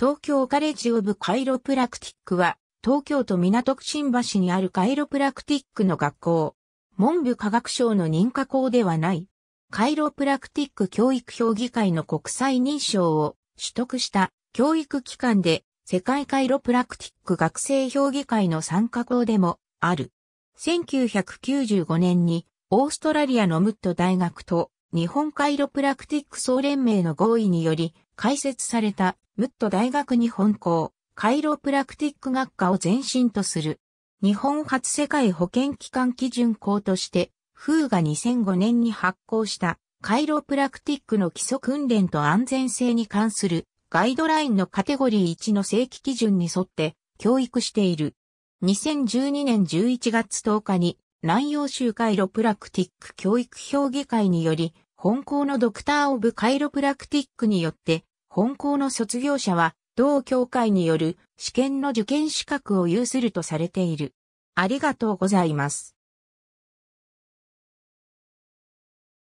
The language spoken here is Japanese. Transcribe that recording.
東京カレッジオブカイロプラクティックは、東京都港区新橋にあるカイロプラクティックの学校。文部科学省の認可校ではない。カイロプラクティック教育評議会の国際認証を取得した教育機関で、世界カイロプラクティック学生評議会の参加校でもある。1995年にオーストラリアのムット大学と日本カイロプラクティック総連盟の合意により開設されたムット大学日本校カイロプラクティック学科を前身とする日本初世界保健機関基準校として風が2005年に発行したカイロプラクティックの基礎訓練と安全性に関するガイドラインのカテゴリー1の正規基準に沿って教育している。2012年11月10日に南洋州カイロプラクティック教育評議会により本校のドクター・オブ・カイロプラクティックによって、本校の卒業者は、同協会による試験の受験資格を有するとされている。ありがとうございます。